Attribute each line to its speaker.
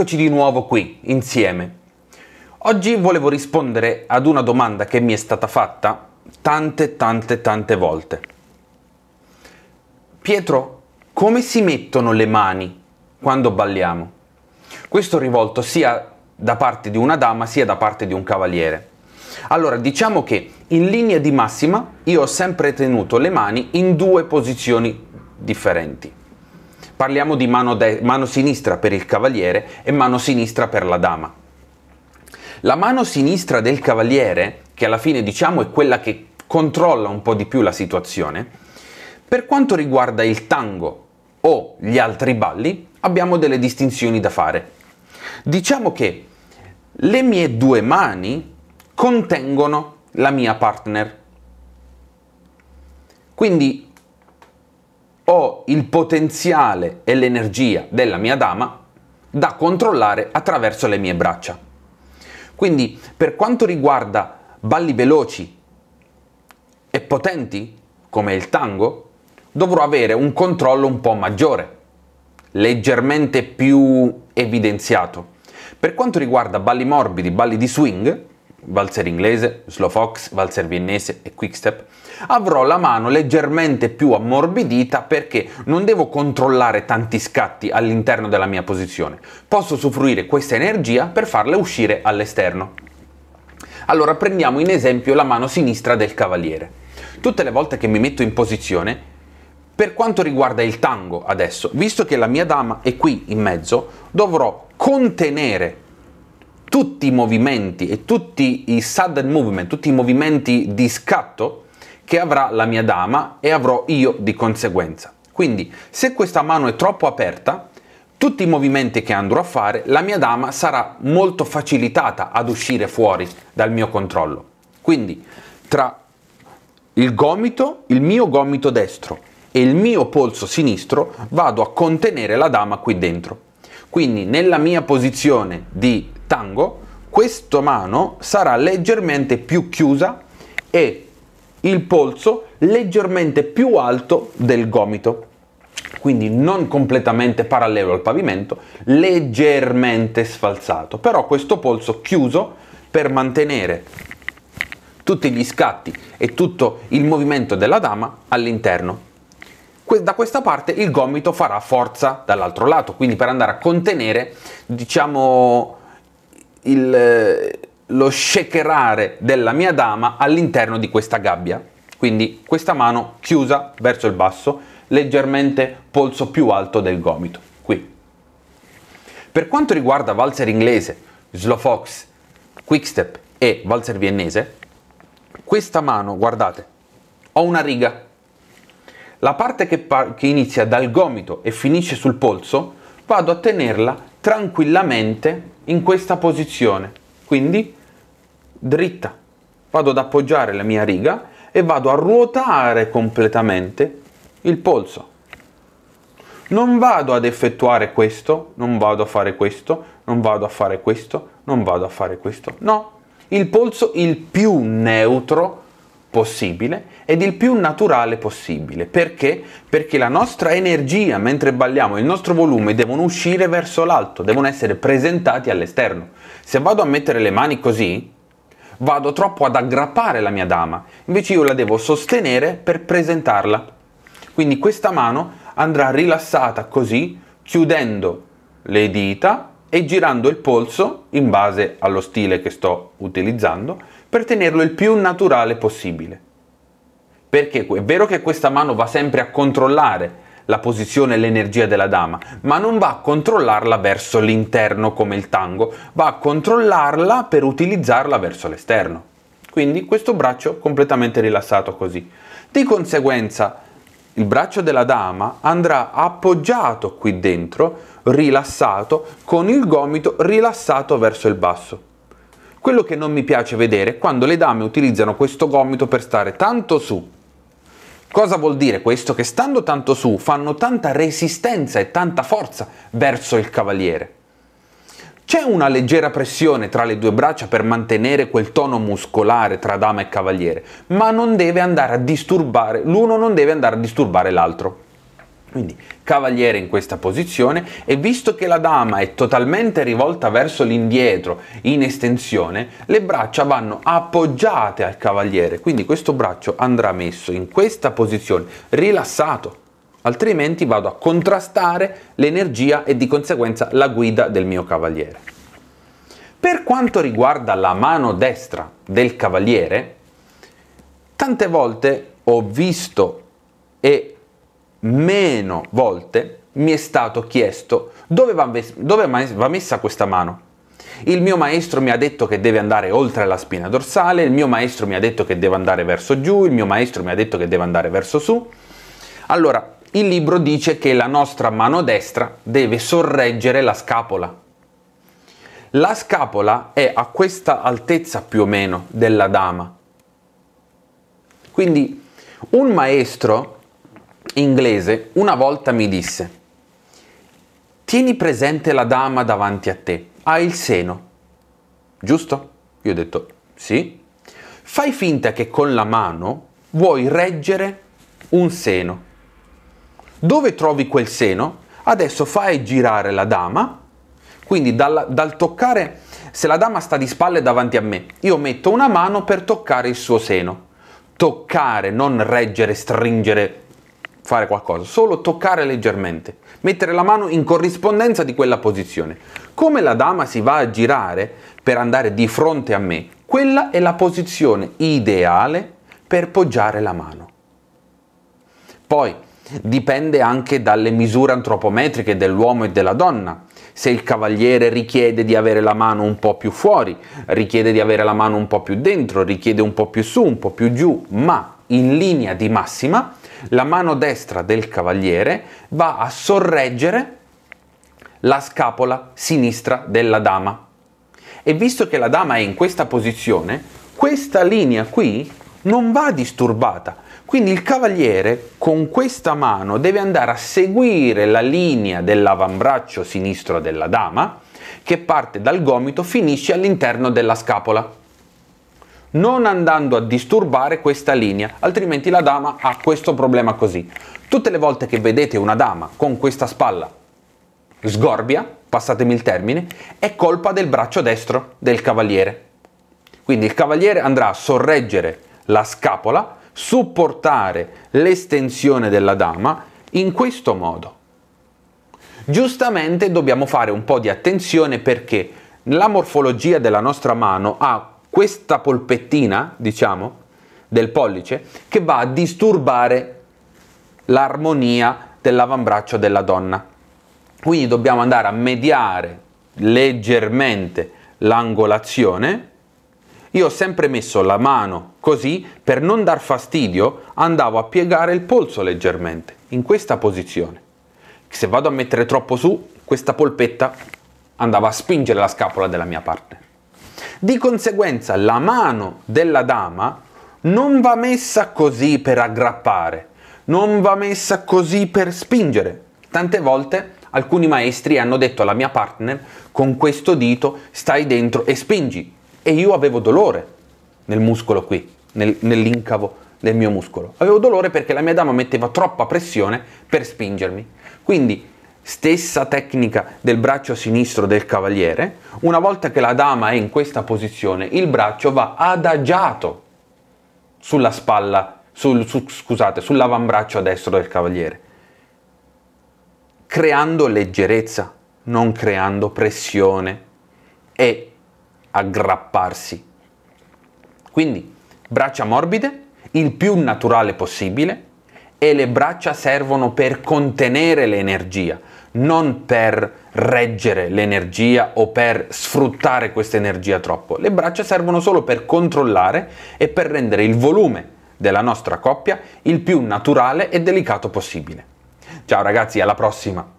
Speaker 1: Eccoci di nuovo qui, insieme. Oggi volevo rispondere ad una domanda che mi è stata fatta tante, tante, tante volte. Pietro, come si mettono le mani quando balliamo? Questo rivolto sia da parte di una dama sia da parte di un cavaliere. Allora, diciamo che in linea di massima io ho sempre tenuto le mani in due posizioni differenti. Parliamo di mano, de- mano sinistra per il cavaliere e mano sinistra per la dama. La mano sinistra del cavaliere, che alla fine diciamo è quella che controlla un po' di più la situazione, per quanto riguarda il tango o gli altri balli, abbiamo delle distinzioni da fare. Diciamo che le mie due mani contengono la mia partner. Quindi ho il potenziale e l'energia della mia dama da controllare attraverso le mie braccia. Quindi per quanto riguarda balli veloci e potenti, come il tango, dovrò avere un controllo un po' maggiore, leggermente più evidenziato. Per quanto riguarda balli morbidi, balli di swing, valzer inglese, slow fox, valzer viennese e quickstep, avrò la mano leggermente più ammorbidita perché non devo controllare tanti scatti all'interno della mia posizione, posso soffruire questa energia per farle uscire all'esterno. Allora prendiamo in esempio la mano sinistra del cavaliere. Tutte le volte che mi metto in posizione, per quanto riguarda il tango adesso, visto che la mia dama è qui in mezzo, dovrò contenere tutti i movimenti e tutti i sudden movement, tutti i movimenti di scatto che avrà la mia dama e avrò io di conseguenza. Quindi se questa mano è troppo aperta, tutti i movimenti che andrò a fare, la mia dama sarà molto facilitata ad uscire fuori dal mio controllo. Quindi tra il gomito, il mio gomito destro e il mio polso sinistro vado a contenere la dama qui dentro. Quindi nella mia posizione di tango, questa mano sarà leggermente più chiusa e il polso leggermente più alto del gomito quindi non completamente parallelo al pavimento, leggermente sfalzato, però questo polso chiuso per mantenere tutti gli scatti e tutto il movimento della dama all'interno. Da questa parte il gomito farà forza dall'altro lato, quindi per andare a contenere, diciamo, il, eh, lo shakerare della mia dama all'interno di questa gabbia. Quindi questa mano chiusa verso il basso, leggermente polso più alto del gomito, qui. Per quanto riguarda valzer inglese, slow fox, quickstep e valzer viennese, questa mano, guardate, ho una riga. La parte che, che inizia dal gomito e finisce sul polso, vado a tenerla tranquillamente in questa posizione, quindi dritta. Vado ad appoggiare la mia riga e vado a ruotare completamente il polso. Non vado ad effettuare questo, non vado a fare questo, non vado a fare questo, non vado a fare questo. No, il polso il più neutro possibile ed il più naturale possibile. Perché? Perché la nostra energia mentre balliamo, il nostro volume devono uscire verso l'alto, devono essere presentati all'esterno. Se vado a mettere le mani così, vado troppo ad aggrappare la mia dama, invece io la devo sostenere per presentarla. Quindi questa mano andrà rilassata così, chiudendo le dita e girando il polso in base allo stile che sto utilizzando per tenerlo il più naturale possibile. Perché è vero che questa mano va sempre a controllare la posizione e l'energia della dama, ma non va a controllarla verso l'interno come il tango, va a controllarla per utilizzarla verso l'esterno. Quindi questo braccio completamente rilassato così. Di conseguenza il braccio della dama andrà appoggiato qui dentro, rilassato, con il gomito rilassato verso il basso. Quello che non mi piace vedere è quando le dame utilizzano questo gomito per stare tanto su. Cosa vuol dire questo? Che stando tanto su fanno tanta resistenza e tanta forza verso il cavaliere. C'è una leggera pressione tra le due braccia per mantenere quel tono muscolare tra dama e cavaliere, ma non deve andare a disturbare, l'uno non deve andare a disturbare l'altro. Quindi cavaliere in questa posizione e visto che la dama è totalmente rivolta verso l'indietro in estensione, le braccia vanno appoggiate al cavaliere, quindi questo braccio andrà messo in questa posizione, rilassato, altrimenti vado a contrastare l'energia e di conseguenza la guida del mio cavaliere. Per quanto riguarda la mano destra del cavaliere, tante volte ho visto e meno volte mi è stato chiesto dove va, dove va messa questa mano. Il mio maestro mi ha detto che deve andare oltre la spina dorsale, il mio maestro mi ha detto che deve andare verso giù, il mio maestro mi ha detto che deve andare verso su. Allora, il libro dice che la nostra mano destra deve sorreggere la scapola. La scapola è a questa altezza più o meno della dama. Quindi un maestro inglese una volta mi disse, tieni presente la dama davanti a te, ha il seno, giusto? Io ho detto, sì. Fai finta che con la mano vuoi reggere un seno. Dove trovi quel seno? Adesso fai girare la dama, quindi dal, dal toccare, se la dama sta di spalle davanti a me, io metto una mano per toccare il suo seno. Toccare, non reggere, stringere, fare qualcosa, solo toccare leggermente, mettere la mano in corrispondenza di quella posizione. Come la dama si va a girare per andare di fronte a me, quella è la posizione ideale per poggiare la mano. Poi dipende anche dalle misure antropometriche dell'uomo e della donna. Se il cavaliere richiede di avere la mano un po' più fuori, richiede di avere la mano un po' più dentro, richiede un po' più su, un po' più giù, ma in linea di massima la mano destra del cavaliere va a sorreggere la scapola sinistra della dama. E visto che la dama è in questa posizione, questa linea qui non va disturbata. Quindi il cavaliere con questa mano deve andare a seguire la linea dell'avambraccio sinistro della dama che parte dal gomito finisce all'interno della scapola non andando a disturbare questa linea, altrimenti la dama ha questo problema così. Tutte le volte che vedete una dama con questa spalla sgorbia, passatemi il termine, è colpa del braccio destro del cavaliere. Quindi il cavaliere andrà a sorreggere la scapola, supportare l'estensione della dama in questo modo. Giustamente dobbiamo fare un po' di attenzione perché la morfologia della nostra mano ha questa polpettina, diciamo, del pollice che va a disturbare l'armonia dell'avambraccio della donna. Quindi dobbiamo andare a mediare leggermente l'angolazione. Io ho sempre messo la mano così per non dar fastidio, andavo a piegare il polso leggermente in questa posizione. Se vado a mettere troppo su, questa polpetta andava a spingere la scapola della mia partner. Di conseguenza la mano della dama non va messa così per aggrappare, non va messa così per spingere. Tante volte alcuni maestri hanno detto alla mia partner con questo dito stai dentro e spingi e io avevo dolore nel muscolo qui, nel, nell'incavo del mio muscolo. Avevo dolore perché la mia dama metteva troppa pressione per spingermi. Quindi stessa tecnica del braccio sinistro del cavaliere, una volta che la dama è in questa posizione, il braccio va adagiato sulla spalla, sul, su, scusate, sull'avambraccio destro del cavaliere, creando leggerezza, non creando pressione e aggrapparsi. Quindi braccia morbide, il più naturale possibile, e le braccia servono per contenere l'energia, non per reggere l'energia o per sfruttare questa energia troppo. Le braccia servono solo per controllare e per rendere il volume della nostra coppia il più naturale e delicato possibile. Ciao ragazzi, alla prossima!